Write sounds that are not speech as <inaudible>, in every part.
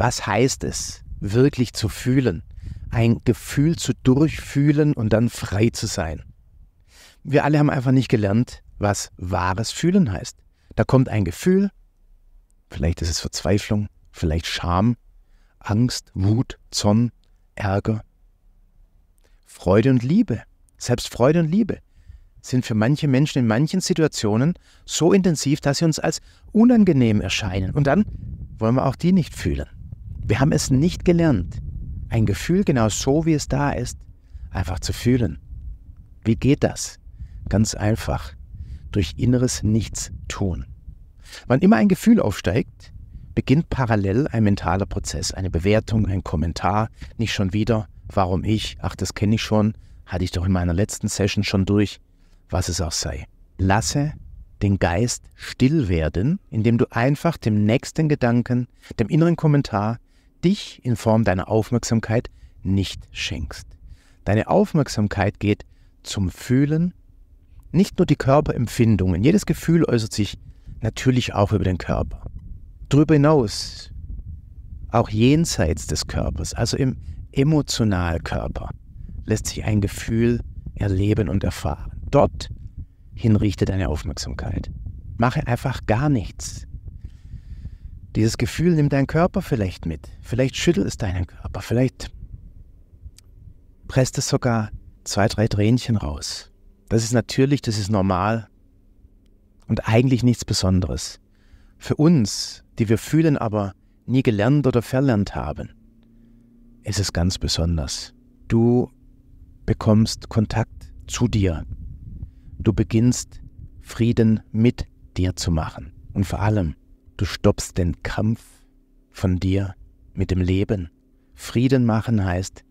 was heißt es, wirklich zu fühlen, ein Gefühl zu durchfühlen und dann frei zu sein. Wir alle haben einfach nicht gelernt, was wahres Fühlen heißt. Da kommt ein Gefühl, vielleicht ist es Verzweiflung, vielleicht Scham, Angst, Wut, Zorn, Ärger, Freude und Liebe. Selbst Freude und Liebe sind für manche Menschen in manchen Situationen so intensiv, dass sie uns als unangenehm erscheinen. Und dann wollen wir auch die nicht fühlen. Wir haben es nicht gelernt, ein Gefühl genau so, wie es da ist, einfach zu fühlen. Wie geht das? Ganz einfach. Durch inneres Nichtstun. Wann immer ein Gefühl aufsteigt, beginnt parallel ein mentaler Prozess, eine Bewertung, ein Kommentar, nicht schon wieder, warum ich, ach das kenne ich schon, hatte ich doch in meiner letzten Session schon durch, was es auch sei. Lasse den Geist still werden, indem du einfach dem nächsten Gedanken, dem inneren Kommentar, dich in Form deiner Aufmerksamkeit nicht schenkst. Deine Aufmerksamkeit geht zum Fühlen, nicht nur die Körperempfindungen. Jedes Gefühl äußert sich natürlich auch über den Körper. Darüber hinaus, auch jenseits des Körpers, also im Emotionalkörper, lässt sich ein Gefühl erleben und erfahren. Dort hin richte deine Aufmerksamkeit. Mache einfach gar nichts. Dieses Gefühl nimmt dein Körper vielleicht mit. Vielleicht schüttelt es deinen Körper. Vielleicht presst es sogar zwei, drei Tränchen raus. Das ist natürlich, das ist normal und eigentlich nichts Besonderes. Für uns, die wir fühlen, aber nie gelernt oder verlernt haben, ist es ganz besonders. Du bekommst Kontakt zu dir. Du beginnst Frieden mit dir zu machen. Und vor allem, Du stoppst den Kampf von dir mit dem Leben. Frieden machen heißt,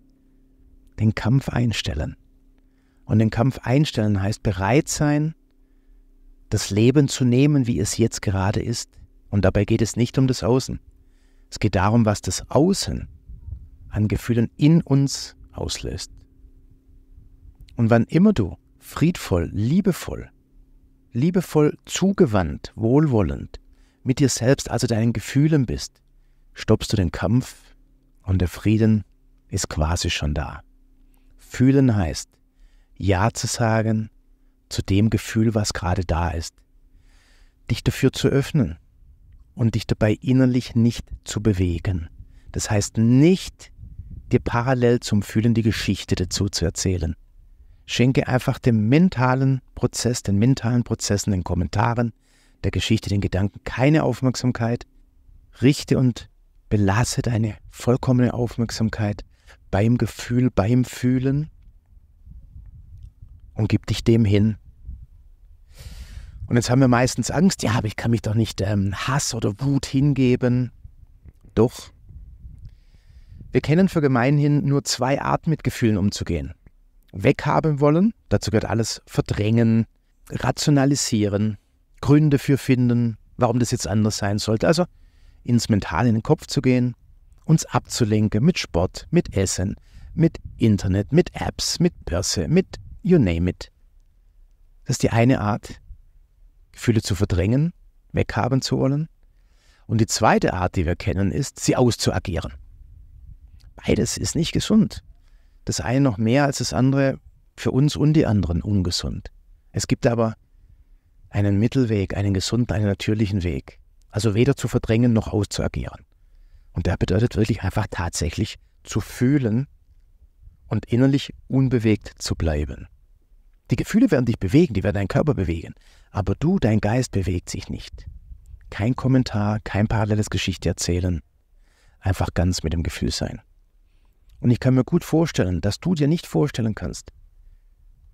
den Kampf einstellen. Und den Kampf einstellen heißt bereit sein, das Leben zu nehmen, wie es jetzt gerade ist. Und dabei geht es nicht um das Außen. Es geht darum, was das Außen an Gefühlen in uns auslöst. Und wann immer du friedvoll, liebevoll, liebevoll zugewandt, wohlwollend, mit dir selbst, also deinen Gefühlen bist, stoppst du den Kampf und der Frieden ist quasi schon da. Fühlen heißt, Ja zu sagen zu dem Gefühl, was gerade da ist, dich dafür zu öffnen und dich dabei innerlich nicht zu bewegen. Das heißt nicht, dir parallel zum Fühlen die Geschichte dazu zu erzählen. Schenke einfach dem mentalen Prozess, den mentalen Prozessen, den Kommentaren, der Geschichte, den Gedanken keine Aufmerksamkeit, richte und belasse deine vollkommene Aufmerksamkeit beim Gefühl, beim Fühlen und gib dich dem hin. Und jetzt haben wir meistens Angst, ja, aber ich kann mich doch nicht ähm, Hass oder Wut hingeben. Doch. Wir kennen für gemeinhin nur zwei Arten, mit Gefühlen umzugehen. Weghaben wollen, dazu gehört alles verdrängen, rationalisieren Gründe für finden, warum das jetzt anders sein sollte. Also ins Mental, in den Kopf zu gehen, uns abzulenken mit Sport, mit Essen, mit Internet, mit Apps, mit Börse, mit you name it. Das ist die eine Art, Gefühle zu verdrängen, weghaben zu wollen. Und die zweite Art, die wir kennen, ist, sie auszuagieren. Beides ist nicht gesund. Das eine noch mehr als das andere, für uns und die anderen ungesund. Es gibt aber einen Mittelweg, einen gesunden, einen natürlichen Weg. Also weder zu verdrängen noch auszuagieren. Und der bedeutet wirklich einfach tatsächlich zu fühlen und innerlich unbewegt zu bleiben. Die Gefühle werden dich bewegen, die werden deinen Körper bewegen, aber du, dein Geist bewegt sich nicht. Kein Kommentar, kein paralleles Geschichte erzählen, einfach ganz mit dem Gefühl sein. Und ich kann mir gut vorstellen, dass du dir nicht vorstellen kannst,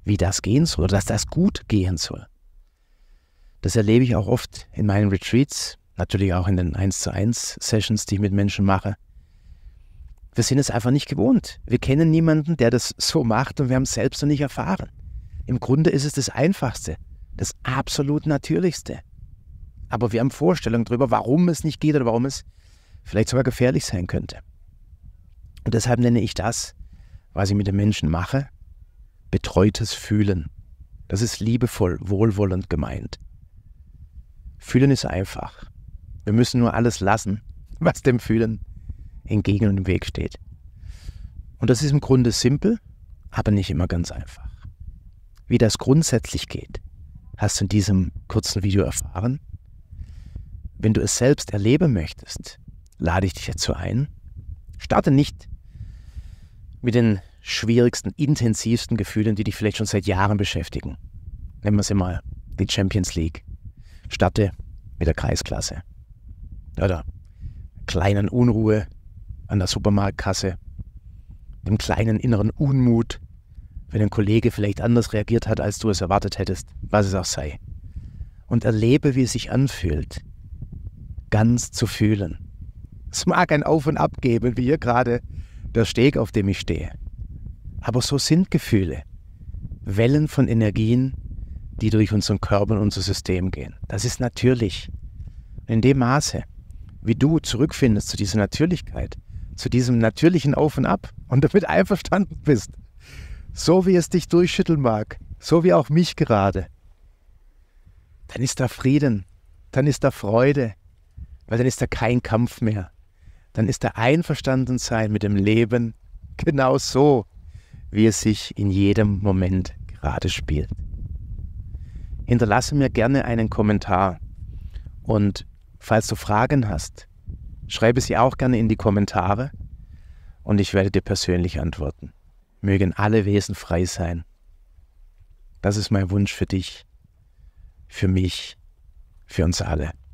wie das gehen soll dass das gut gehen soll. Das erlebe ich auch oft in meinen Retreats, natürlich auch in den 1 zu 1 Sessions, die ich mit Menschen mache. Wir sind es einfach nicht gewohnt. Wir kennen niemanden, der das so macht und wir haben es selbst noch nicht erfahren. Im Grunde ist es das Einfachste, das absolut Natürlichste. Aber wir haben Vorstellungen darüber, warum es nicht geht oder warum es vielleicht sogar gefährlich sein könnte. Und deshalb nenne ich das, was ich mit den Menschen mache, betreutes Fühlen. Das ist liebevoll, wohlwollend gemeint. Fühlen ist einfach. Wir müssen nur alles lassen, <laughs> was dem Fühlen entgegen und im Weg steht. Und das ist im Grunde simpel, aber nicht immer ganz einfach. Wie das grundsätzlich geht, hast du in diesem kurzen Video erfahren. Wenn du es selbst erleben möchtest, lade ich dich dazu ein. Starte nicht mit den schwierigsten, intensivsten Gefühlen, die dich vielleicht schon seit Jahren beschäftigen. Nennen wir sie mal die Champions League starte mit der Kreisklasse. Oder kleinen Unruhe an der Supermarktkasse, dem kleinen inneren Unmut, wenn ein Kollege vielleicht anders reagiert hat, als du es erwartet hättest, was es auch sei. Und erlebe, wie es sich anfühlt, ganz zu fühlen. Es mag ein Auf und Ab geben, wie hier gerade der Steg, auf dem ich stehe. Aber so sind Gefühle, Wellen von Energien, die durch unseren Körper und unser System gehen. Das ist natürlich. In dem Maße, wie du zurückfindest zu dieser Natürlichkeit, zu diesem natürlichen Auf und Ab und damit einverstanden bist, so wie es dich durchschütteln mag, so wie auch mich gerade, dann ist da Frieden, dann ist da Freude, weil dann ist da kein Kampf mehr. Dann ist da Einverstandensein mit dem Leben genau so, wie es sich in jedem Moment gerade spielt hinterlasse mir gerne einen Kommentar. Und falls du Fragen hast, schreibe sie auch gerne in die Kommentare und ich werde dir persönlich antworten. Mögen alle Wesen frei sein. Das ist mein Wunsch für dich, für mich, für uns alle.